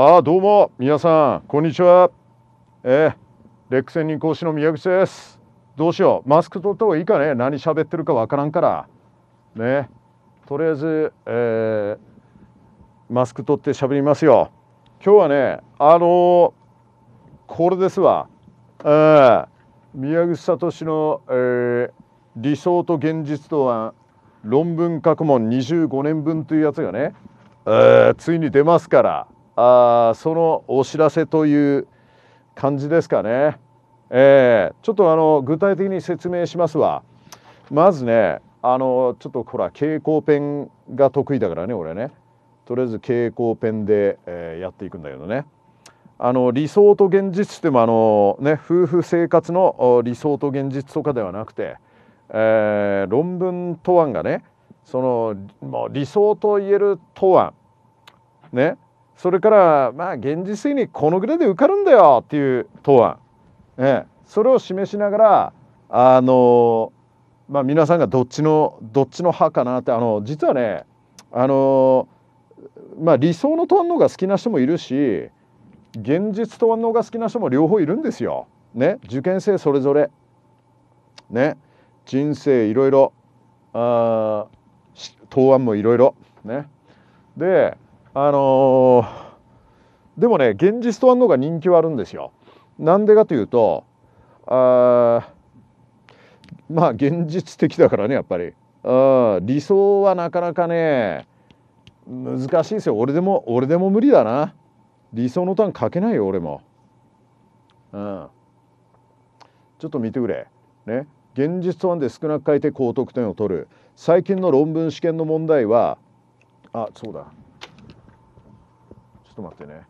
あどうも皆さんこんにちはえー、レック専任講師の宮口ですどうしようマスク取った方がいいかね何喋ってるかわからんからねとりあえず、えー、マスク取って喋りますよ今日はねあのー、これですわ、えー、宮口聡の、えー、理想と現実とは論文学問25年分というやつがね、えー、ついに出ますからあそのお知らせという感じですかね。えー、ちょっとあの具体的に説明しますわ。まずねあのちょっとほら蛍光ペンが得意だからね俺ねとりあえず蛍光ペンで、えー、やっていくんだけどねあの理想と現実ってもあの、ね、夫婦生活の理想と現実とかではなくて、えー、論文答案がねそのもう理想と言える答案ねそれからまあ現実的にこのぐらいで受かるんだよっていう答案、ええ、それを示しながらあのまあ皆さんがどっちのどっちの派かなってあの実はねあのまあ理想の答案の方が好きな人もいるし現実答案の方が好きな人も両方いるんですよ。ね受験生それぞれ。ね人生いろいろあ答案もいろいろ。ねであのー、でもね現実とあんの方が人気はあるんですよ。なんでかというとあまあ現実的だからねやっぱり理想はなかなかね難しいですよ俺でも俺でも無理だな理想のターン書けないよ俺もうんちょっと見てくれね現実と案で少なく書いて高得点を取る最近の論文試験の問題はあそうだと待ってね、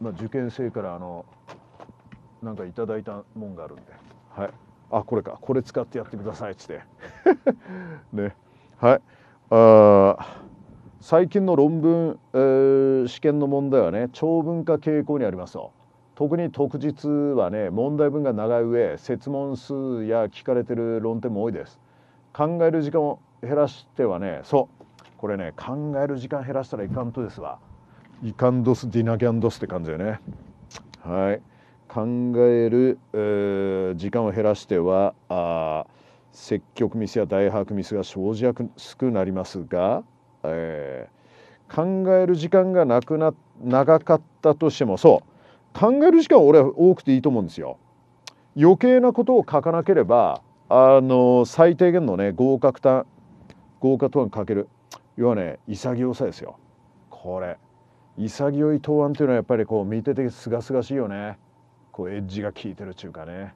まあ、受験生からあのなんかいただいたもんがあるんで、はい、あこれかこれ使ってやってくださいっつって ねはいあ最近の論文、えー、試験の問題はね長文化傾向にありますよ特に特日はね問題文が長い上設問数や聞かれてる論点も多いです考える時間を減らしてはねそうこれね考える時間減らしたらいかんとですわいかんどすディナギャンドスって感じだよね。はい、考える、えー、時間を減らしてはあ積極ミスや大白ミスが生じやすくなりますが、えー、考える時間がなくな長かったとしてもそう考える時間は俺は多くていいと思うんですよ。余計なことを書かなければあの最低限のね合格た合格とは書ける要はね潔さですよこれ。潔い答案というのはやっぱりこう見ててすがすがしいよねこうエッジが効いてるちゅうかね、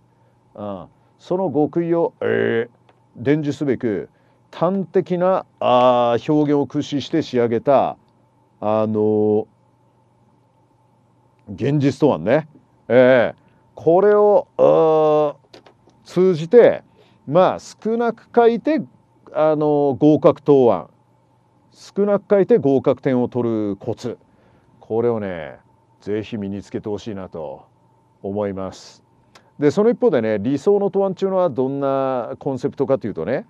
うん、その極意を、えー、伝授すべく端的なあ表現を駆使して仕上げたあの現実答案ね、えー、これを通じてまあ少なく書いてあの合格答案少なく書いて合格点を取るコツこれをねぜひ身につけてほしいなと思います。でその一方でね理想の答案中のはどんなコンセプトかというとね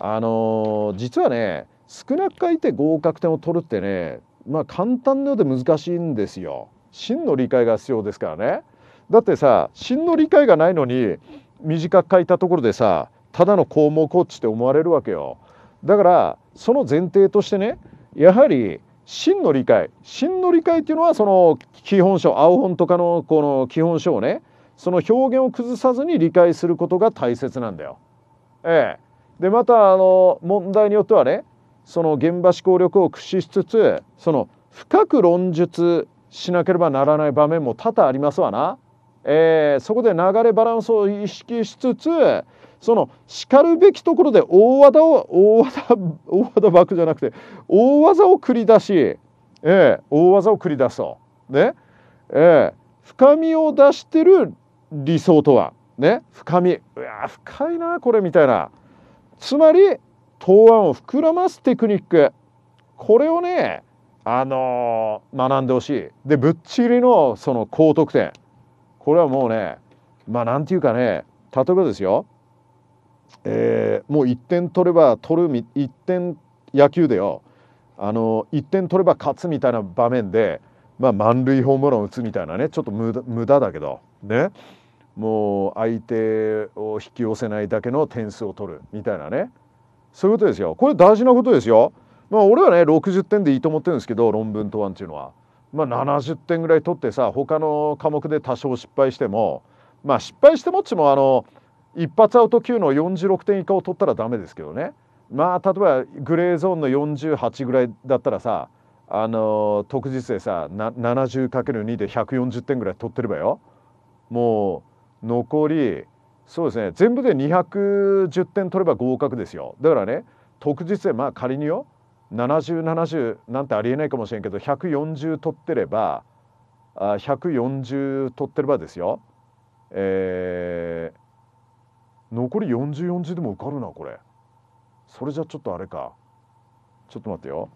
あの実はね少なく書いて合格点を取るってねまあ簡単のようで難しいんですよ。真の理解が必要ですからね。だってさ真の理解がないのに短く書いたところでさただの項目をっつって思われるわけよ。だからその前提としてねやはり真の理解真の理解っていうのはその基本書青本とかのこの基本書をねその表現を崩さずに理解することが大切なんだよ。ええ、でまたあの問題によってはねその現場思考力を駆使しつつその深く論述しなければならない場面も多々ありますわな。ええ、そこで流れバランスを意識しつつそのしかるべきところで大技を大技大技バックじゃなくて大技を繰り出し、えー、大技を繰り出そうねえー、深みを出してる理想とは、ね、深みうわ深いなこれみたいなつまり答案を膨らますテクニックこれをねあのー、学んでほしいでぶっちりのその高得点これはもうねまあ何て言うかね例えばですよえー、もう1点取れば取る1点野球でよあの1点取れば勝つみたいな場面で、まあ、満塁ホームランを打つみたいなねちょっと無駄だけどねもう相手を引き寄せないだけの点数を取るみたいなねそういうことですよこれ大事なことですよ。まあ、俺はね60点でいいと思ってるんですけど論文答案っていうのは。まあ、70点ぐらい取ってさ他の科目で多少失敗してもまあ失敗してもっちもあの一発アウト級の46点以下を取ったらダメですけどねまあ例えばグレーゾーンの48ぐらいだったらさあの特実でさ 70×2 で140点ぐらい取ってればよもう残りそうですね全部で210点取れば合格ですよだからね特実でまあ仮によ7070 70なんてありえないかもしれんけど140取ってればあ140取ってればですよえー残り4040でも受かるなこれそれじゃちょっとあれかちょっと待ってよ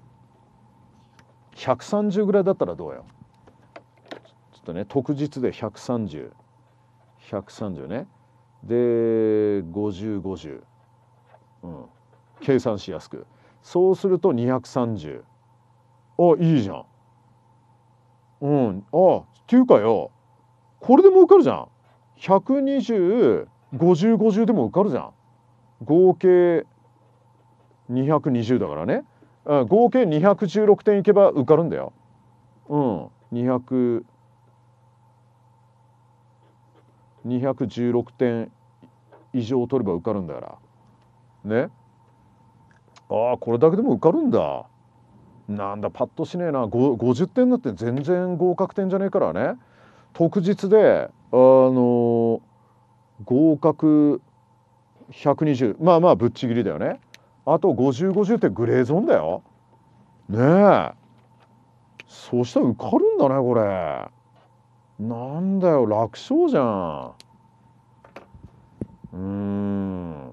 130ぐらいだったらどうよちょっとね特実で130130ねで5050 50うん計算しやすくそうすると230あいいじゃんうんあっていうかよこれで儲かるじゃん120 5050でも受かるじゃん合計220だからね、合計216点いけば受かるんだようん200 216点以上取れば受かるんだからねああこれだけでも受かるんだなんだパッとしねえな50点だって全然合格点じゃねえからね特実であのー合格120まあまあぶっちぎりだよねあと5050ってグレーゾーンだよねえそうしたら受かるんだねこれなんだよ楽勝じゃんうん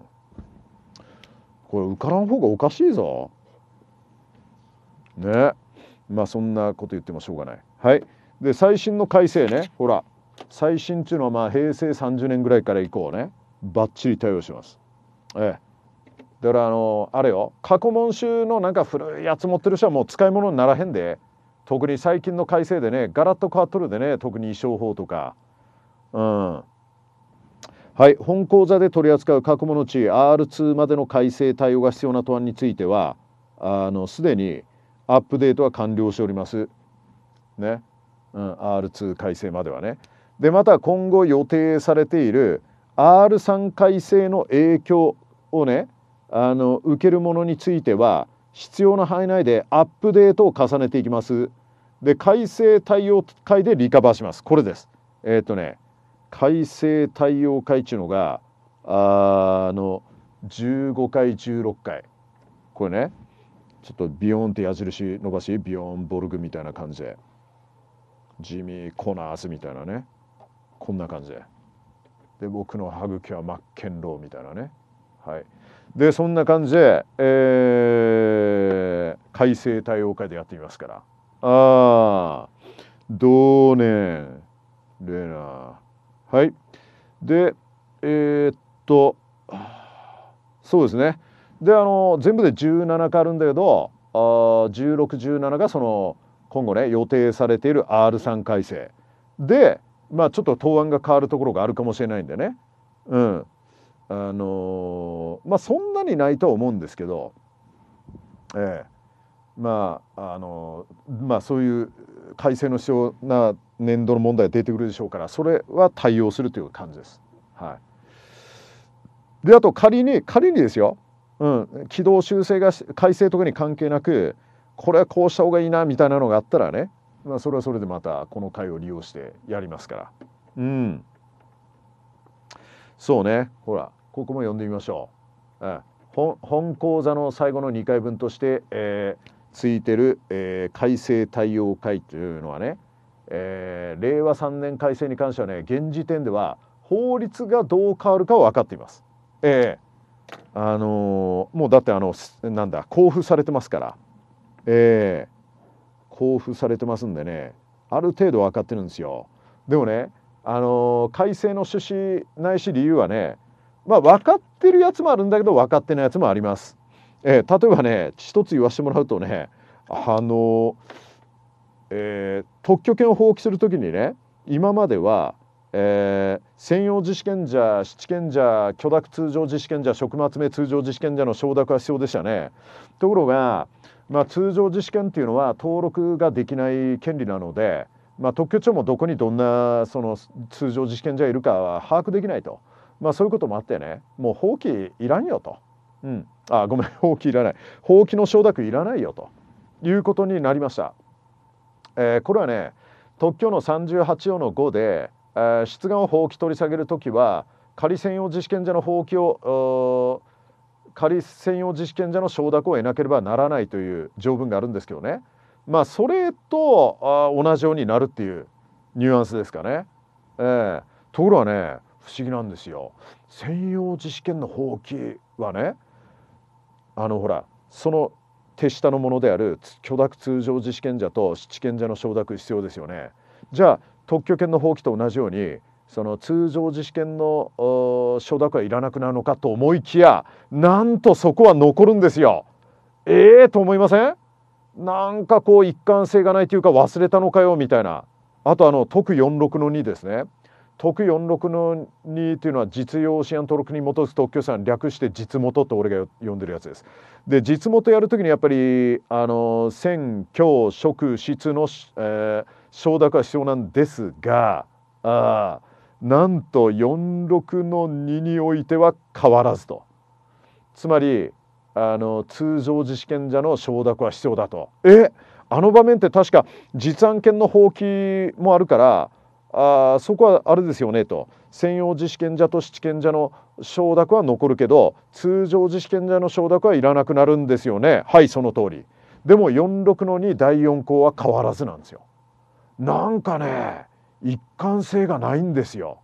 これ受からん方がおかしいぞねまあそんなこと言ってもしょうがないはいで最新の改正ねほら最新っていうのはまあ平成30年ぐらいから以降ねばっちり対応します。ええ、だからあのあれよ過去問集のなんか古いやつ持ってる人はもう使い物にならへんで特に最近の改正でねガラッと変わっとるでね特に衣装法とか。うんはい本講座で取り扱う過去問の地 R2 までの改正対応が必要な答案についてはあのすでにアップデートは完了しております。ね、うん、R2 改正まではね。でまた今後予定されている R3 改正の影響をねあの受けるものについては必要な範囲内でアップデートを重ねていきます。で改正対応会でリカバーします。これです。えっ、ー、とね改正対応会っていうのがあの15回16回これねちょっとビヨンって矢印伸ばしビヨンボルグみたいな感じでジミー・コナースみたいなねこんな感じでで僕の歯茎は真っ健郎みたいなねはいでそんな感じで、えー、改正対応会でやってみますからああ同年レーな。はいでえー、っとそうですねであの全部で17回あるんだけど1617がその今後ね予定されている R3 改正でまあちょっと答案が変わるところがあるかもしれないんでね、うん、あのー、まあそんなにないとは思うんですけど、ええまああのー、まあそういう改正の必要な年度の問題が出てくるでしょうからそれは対応するという感じです。はい、であと仮に仮にですよ、うん、軌道修正が改正とかに関係なくこれはこうした方がいいなみたいなのがあったらねまあ、それはそれでまたこの回を利用してやりますからうんそうねほらここも読んでみましょう、うん、本本講座の最後の2回分として、えー、ついてる、えー、改正対応会というのはね、えー、令和3年改正に関してはね現時点では法律がどう変わるかは分かっています。えー、あのー、もうだってあのなんだ交付されてますから、え交付されてますんでねある程度分かってるんですよ。でもねあの改正の趣旨ないし理由はねまあ分かってるやつもあるんだけど分かってないやつもあります。えー、例えばね一つ言わしてもらうとねあの、えー、特許権を放棄する時にね今までは、えー、専用自主権者七権者許諾通常自主権者職務集め通常自主権者の承諾が必要でしたね。ところがまあ、通常自治権っていうのは登録ができない権利なので、まあ、特許庁もどこにどんなその通常自治権者いるかは把握できないと、まあ、そういうこともあってねもう放棄いらんよと、うん、あごめん放棄 いらない放棄の承諾いらないよということになりました。えー、これはね特許の38条の5で、えー、出願を放棄取り下げる時は仮専用自治権者の放棄を仮専用自主権者の承諾を得なければならないという条文があるんですけどねまあそれとあ同じようになるっていうニュアンスですかね。えー、ところがね不思議なんですよ。専用自主権の放棄はねあのほらその手下のものである許諾通常自主権者と質権者の承諾必要ですよね。じゃあ特許権の放棄と同じようにその通常自試験の承諾はいらなくなるのかと思いきやなんとそこは残るんですよ。ええー、と思いませんなんかこう一貫性がないというか忘れたのかよみたいなあとあの特46の2ですね特46の2というのは実用試案登録に基づく特許資略して実元と俺が呼んでるやつです。で実元やるときにやっぱりあの選挙職質の、えー、承諾は必要なんですがああなんと46の2においては変わらずとつまりあの通常自主権者の承諾は必要だとえあの場面って確か実案件の放棄もあるからあそこはあれですよねと専用自主権者と試権者の承諾は残るけど通常自主権者の承諾はいらなくなるんですよねはいその通りでも46の2第4項は変わらずなんですよなんかね一貫性がないんですよ。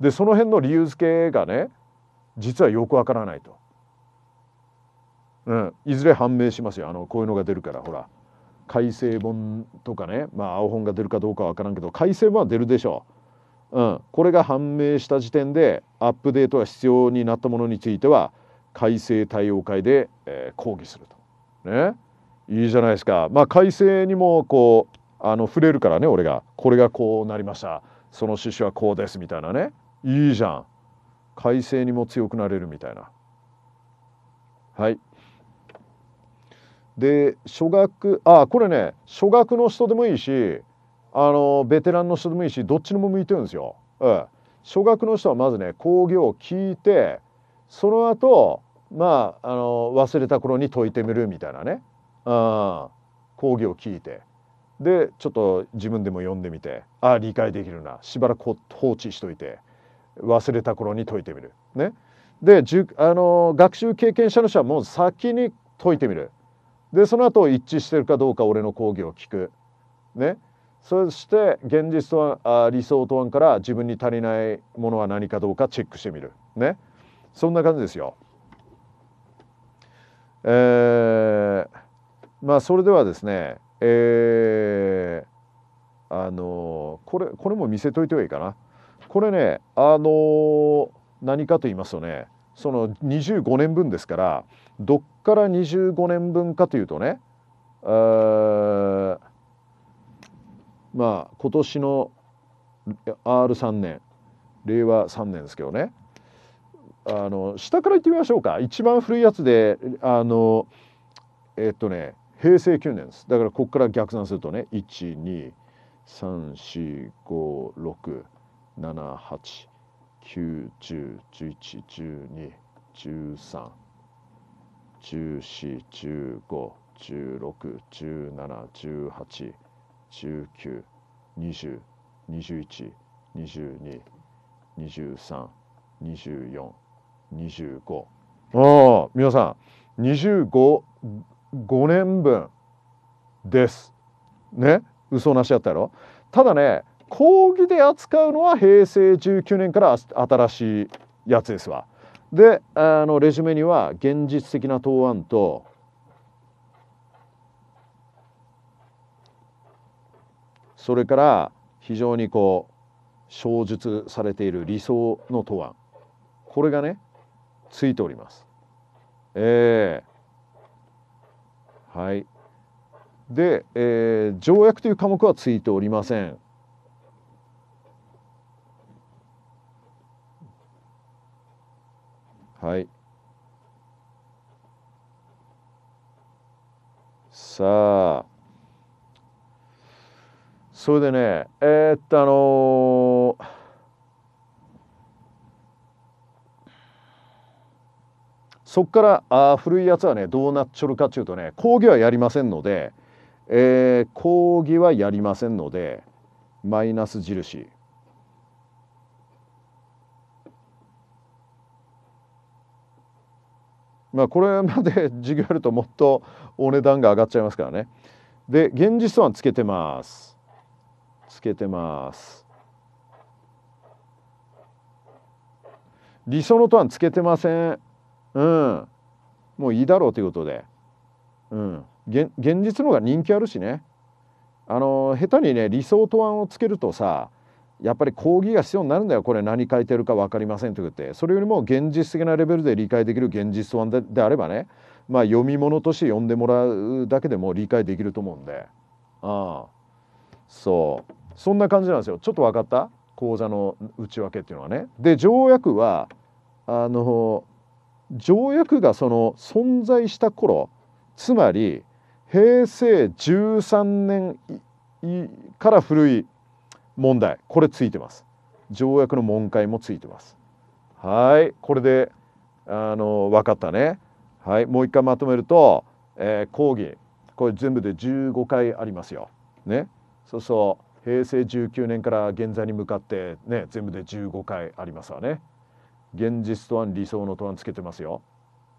でその辺の理由付けがね実はよくわからないと、うん、いずれ判明しますよあのこういうのが出るからほら改正本とかねまあ青本が出るかどうかわからんけど改正本は出るでしょう、うん、これが判明した時点でアップデートが必要になったものについては改正対応会で、えー、抗議すると。ね、いいじゃないですか。まあ改正にもこうあの触れるからね俺がこれがこうなりましたその趣旨はこうですみたいなねいいじゃん改正にも強くなれるみたいなはいで初学あこれね初学の人でもいいしあのベテランの人でもいいしどっちにも向いてるんですよ、うん、初学の人はまずね講義を聞いてその後まああの忘れた頃に解いてみるみたいなね、うん、講義を聞いてでちょっと自分でも読んでみてああ理解できるなしばらく放置しといて忘れた頃に解いてみる。ね、であの学習経験者の人はもう先に解いてみる。でその後一致してるかどうか俺の講義を聞く。ね、そして現実とあ理想と案から自分に足りないものは何かどうかチェックしてみる。ね、そんな感じですよ。えー、まあそれではですねえー、あのこれこれも見せといてはいいかなこれねあの何かと言いますとねその25年分ですからどっから25年分かというとねあまあ今年の R3 年令和3年ですけどねあの下からいってみましょうか一番古いやつであのえっとね平成9年ですだからここから逆算するとね123456789101112131415 1 1 1 1 1 6 7 8 9 2 2 2 2 2 2 0 3ああ皆さん25 5年分です。ね嘘なしやったやろただね講義で扱うのは平成19年から新しいやつですわ。であのレジュメには現実的な答案とそれから非常にこう小述されている理想の答案これがねついております。えー、はい、で、えー、条約という科目はついておりません。はい。さあ。それでね、えー、っとあのーそこからあ古いやつはねどうなっちょるかっちゅうとね講義はやりませんので、えー、講義はやりませんのでマイナス印まあこれまで 授業やるともっとお値段が上がっちゃいますからねで現実素案つけてますつけてます理想のとはつけてませんうん、もういいだろうということで、うん、現実のが人気あるしねあの下手にね理想と案をつけるとさやっぱり講義が必要になるんだよこれ何書いてるか分かりませんと言ってそれよりも現実的なレベルで理解できる現実と案でであればね、まあ、読み物として読んでもらうだけでも理解できると思うんでああそうそんな感じなんですよちょっと分かった講座の内訳っていうのはね。で条約はあの条約がその存在した頃つまり平成13年から古い問題これついてます条約の問解もついてますはいこれであの分かったねはいもう一回まとめると、えー、講義これ全部で15回ありますよねそうそう平成19年から現在に向かってね全部で15回ありますわね現実とは理想のと案つけてますよ。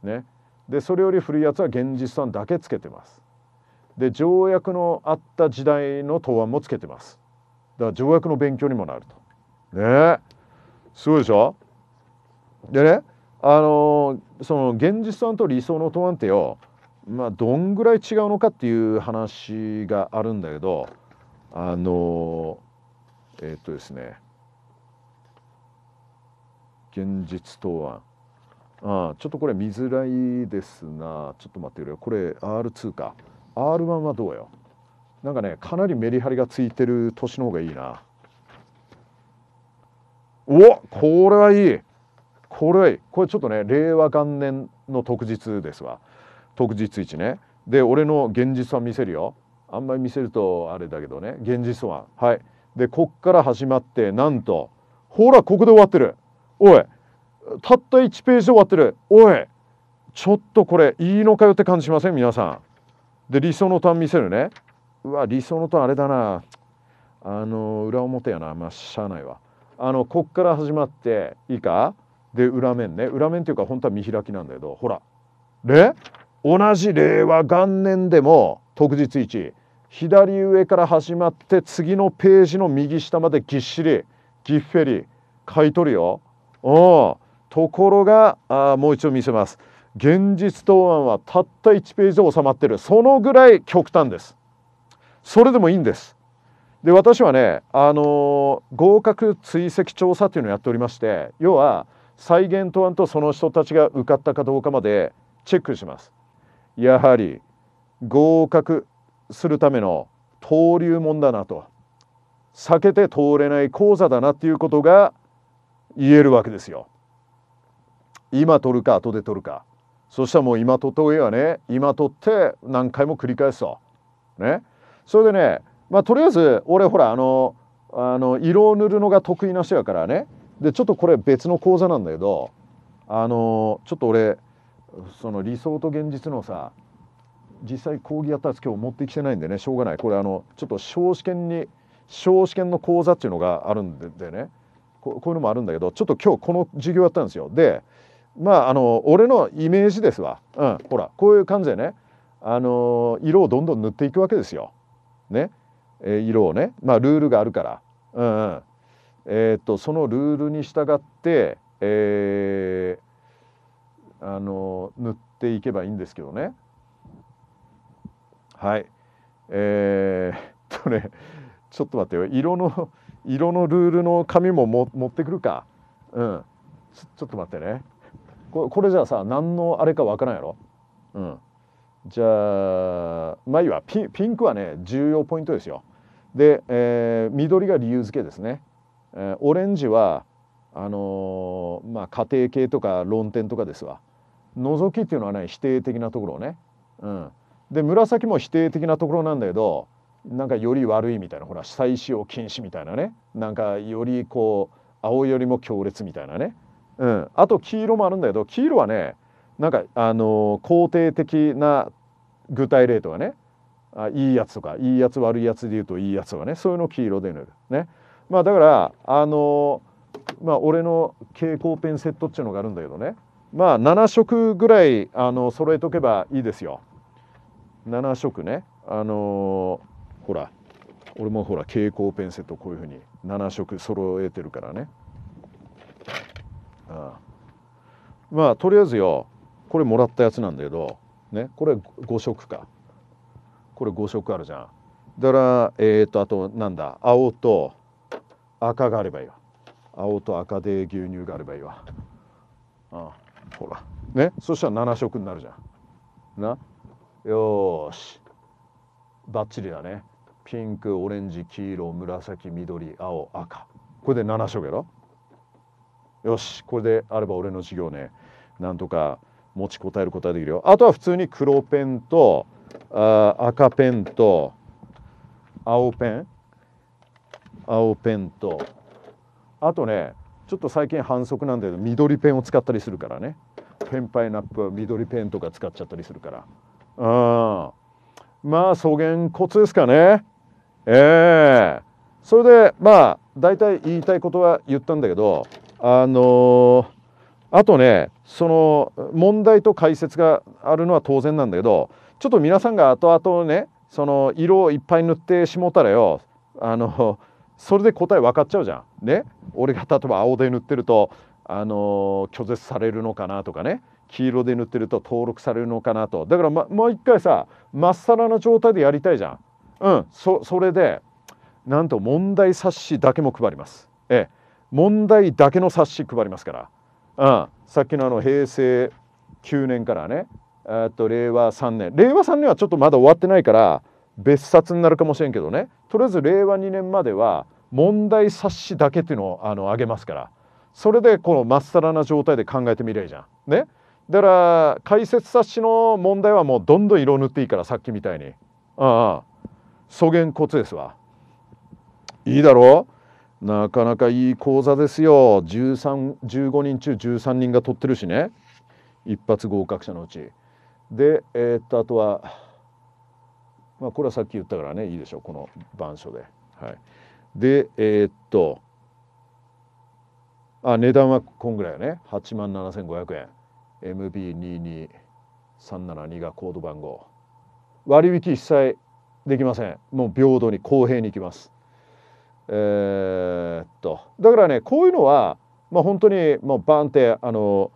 ね、でそれより古いやつは現実と案だけつけてます。で条約のあった時代の答案もつけてます。だから条約の勉強にもなると。ねすごいでしょでねあのー、その現実案と理想の答案ってよまあ、どんぐらい違うのかっていう話があるんだけどあのえっ、とですね現実とはあちょっとこれ見づらいですがちょっと待ってくれこれ R2 か R1 はどうよなんかねかなりメリハリがついてる年の方がいいなおこれはいいこれはいいこれちょっとね令和元年の特日ですわ特日一ねで俺の現実は見せるよあんまり見せるとあれだけどね現実ははいでこっから始まってなんとほらここで終わってるおいたった1ページ終わってるおいちょっとこれいいのかよって感じしません皆さん。で理想のターン見せるね。うわ理想のターンあれだなあの裏表やなまあしゃあないわ。あのこっから始まっていいかで裏面ね裏面っていうか本当は見開きなんだけどほらで同じ令和元年でも特日1左上から始まって次のページの右下までぎっしりぎっフェリ買い取るよ。おところがあもう一度見せます現実答案はたった1ページで収まってるそのぐらい極端ですそれでもいいんですで私はね、あのー、合格追跡調査というのをやっておりまして要は再現答案とその人たちが受かったかどうかまでチェックしますやはり合格するための登竜門だなと避けて通れない講座だなっていうことが言えるわけですよ。今取るか後で取るか。そしたらもう今取った方がいいわね。今取って何回も繰り返すと。ね。それでね、まあとりあえず俺ほらあの、あの色を塗るのが得意な人やからね。でちょっとこれ別の講座なんだけど、あのちょっと俺その理想と現実のさ実際講義やったやつ今日持ってきてないんでねしょうがないこれあのちょっと小試験に小試験の講座っていうのがあるんでねこういうのもあるんだけどちょっと今日この授業やったんですよ。でまああの俺のイメージですわ、うん、ほらこういう感じでねあの色をどんどん塗っていくわけですよ。ね、えー、色をね、まあ、ルールがあるから、うんうんえー、っとそのルールに従って、えー、あの塗っていけばいいんですけどね。はい、えー、っとねちょっと待ってよ色の色のルールの紙もも持ってくるかうんちょっと待ってねこれこれじゃあさ何のあれかわからんやろうんじゃあまあいいわピンクはね重要ポイントですよで、えー、緑が理由付けですね、えー、オレンジはあのー、まあ家庭系とか論点とかですわ覗きっていうのはね否定的なところねうんで紫も否定的なところなんだけどなんかより悪いみたいなほら再使用禁止みたいなねなんかよりこう青よりも強烈みたいなね、うん、あと黄色もあるんだけど黄色はねなんかあの肯定的な具体例とかねあいいやつとかいいやつ悪いやつで言うといいやつとかねそういうの黄色で塗るねまあだからあのまあ俺の蛍光ペンセットっていうのがあるんだけどねまあ7色ぐらいあの揃えとけばいいですよ7色ねあのほら俺もほら蛍光ペンセットこういうふうに7色揃えてるからねああまあとりあえずよこれもらったやつなんだけど、ね、これ5色かこれ5色あるじゃんだからえっ、ー、とあとなんだ青と赤があればいいわ青と赤で牛乳があればいいわああほらねそしたら7色になるじゃんなよしバッチリだねピンクオレンジ黄色紫緑青赤これで7色やろよしこれであれば俺の授業ねなんとか持ちこたえることができるよあとは普通に黒ペンとあ赤ペンと青ペン青ペンとあとねちょっと最近反則なんだけど緑ペンを使ったりするからねペンパイナップは緑ペンとか使っちゃったりするからうんまあ素源コツですかねええー、それでまあ大体言いたいことは言ったんだけどあのー、あとねその問題と解説があるのは当然なんだけどちょっと皆さんが後々ねその色をいっぱい塗ってしもたらよあのそれで答え分かっちゃうじゃん。ね俺が例えば青で塗ってるとあの拒絶されるのかなとかね黄色で塗ってると登録されるのかなとだから、ま、もう一回さまっさらな状態でやりたいじゃん。うんそそれでなんと問題冊子だけも配ります。ええ、問題だけの冊子配りますから、うん、さっきのあの平成9年からねと令和3年令和3年はちょっとまだ終わってないから別冊になるかもしれんけどねとりあえず令和2年までは問題冊子だけっていうのをあのあげますからそれでこのまっさらな状態で考えてみればいいじゃん。ねだから解説冊子の問題はもうどんどん色塗っていいからさっきみたいに。ああ粗言骨ですわいいだろうなかなかいい講座ですよ1315人中13人が取ってるしね一発合格者のうちでえー、っとあとはまあこれはさっき言ったからねいいでしょうこの板書ではいでえー、っとあ値段はこんぐらいよね8万7500円 MB22372 がコード番号割引一切できませんもう平等に公平にいきますえー、っとだからねこういうのはまあ本当にもうバンってあの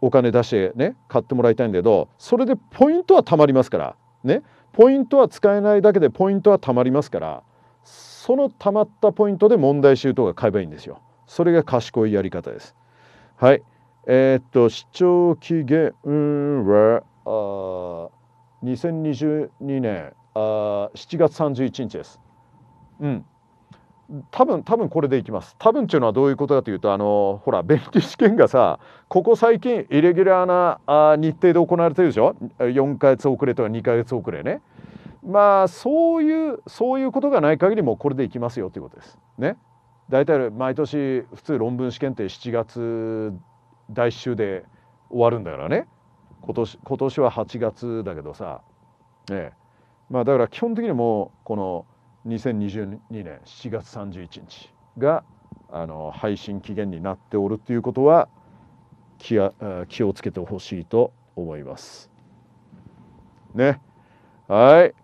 お金出してね買ってもらいたいんだけどそれでポイントはたまりますからねポイントは使えないだけでポイントはたまりますからそのたまったポイントで問題集とか買えばいいんですよそれが賢いやり方ですはいえー、っと視聴期限はあ2022年あ7月31日です。うん、多分多分これでいきます多分っていうのはどういうことかというとあのほら弁理試験がさここ最近イレギュラーなあ日程で行われてるでしょ4か月遅れとか2か月遅れねまあそういうそういうことがない限りもこれでいきますよということですね大体毎年普通論文試験って7月第1週で終わるんだからね今年今年は8月だけどさねまあ、だから基本的にもこの2022年7月31日があの配信期限になっておるということは気気をつけてほしいと思います。ね。はい。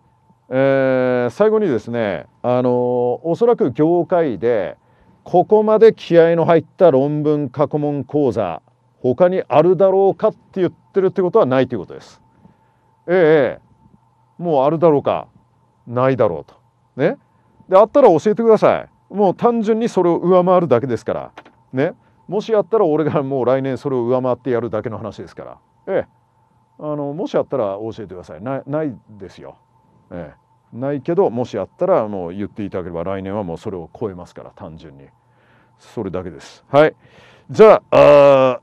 えー、最後にですね、あのおそらく業界でここまで気合の入った論文過去問講座他にあるだろうかって言ってるってことはないということです。ええもうあるだろうかないだろうと。ね、であったら教えてください。もう単純にそれを上回るだけですから。ね、もしあったら俺がもう来年それを上回ってやるだけの話ですから。ええ、あのもしあったら教えてください。ないないですよ。ええ、ないけどもしあったらもう言っていただければ来年はもうそれを超えますから単純に。それだけです。はい。じゃあ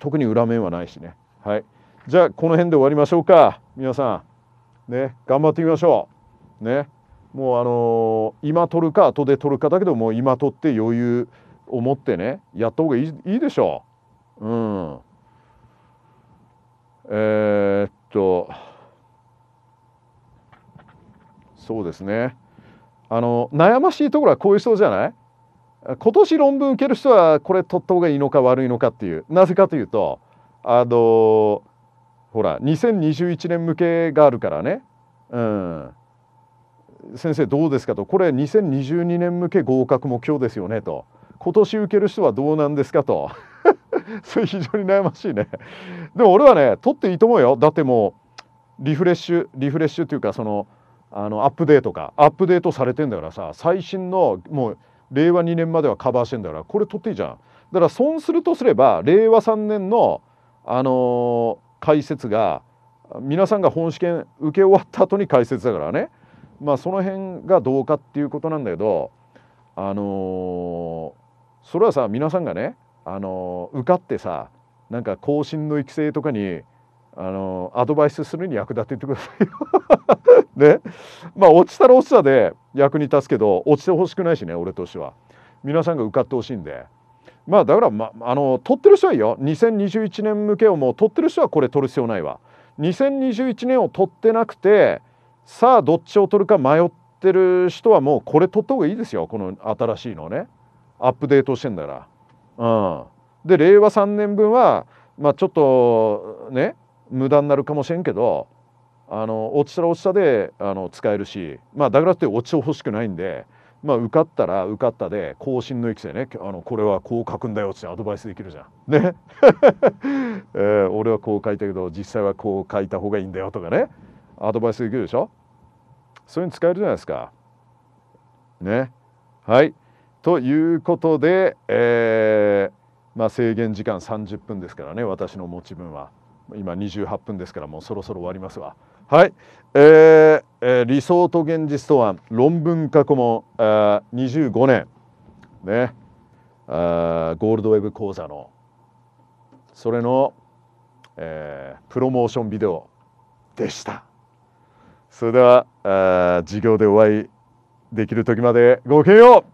特に裏面はないしね。はい。じゃあこの辺で終わりましょうか皆さん。ね、頑張ってみましょう。ね、もうあのー、今取るか後で取るかだけどもう今取って余裕を持ってねやった方がいいいいでしょう。うん、えー、っとそうですねあの悩ましいところはこういう人じゃない今年論文受ける人はこれ取った方がいいのか悪いのかっていうなぜかというとあのーほら2021年向けがあるからね、うん、先生どうですかとこれ2022年向け合格目標ですよねと今年受ける人はどうなんですかと それ非常に悩ましいねでも俺はね取っていいと思うよだってもうリフレッシュリフレッシュっていうかそのあのアップデートかアップデートされてんだからさ最新のもう令和2年まではカバーしてんだからこれ取っていいじゃんだから損するとすれば令和3年のあの解説が皆さんが本試験受け終わった後に解説だからねまあその辺がどうかっていうことなんだけどあのー、それはさ皆さんがね、あのー、受かってさなんか後進の育成とかにあのアドバイスするに役立ててくださいよ ね。まあ落ちたら落ちたで役に立つけど落ちてほしくないしね俺としては。皆さんが受かってほしいんで。まあだから、ま、あの取ってる人はいいよ2021年向けをもう取ってる人はこれ取る必要ないわ2021年を取ってなくてさあどっちを取るか迷ってる人はもうこれ取った方がいいですよこの新しいのねアップデートしてんだら。うん、で令和3年分は、まあ、ちょっとね無駄になるかもしれんけどあの落ちたら落ちたであの使えるしまあだからって落ちてほしくないんでまあ、受かったら受かったで更新の育成ねあのこれはこう書くんだよってアドバイスできるじゃん。ね、えー、俺はこう書いたけど実際はこう書いた方がいいんだよとかねアドバイスできるでしょそういうの使えるじゃないですか。ね。はい。ということで、えー、まあ、制限時間30分ですからね私の持ち分は今28分ですからもうそろそろ終わりますわ。はい。えーえー、理想と現実とは論文過去もあ25年ねあーゴールドウェブ講座のそれの、えー、プロモーションビデオでしたそれではあ授業でお会いできる時までごきげんよう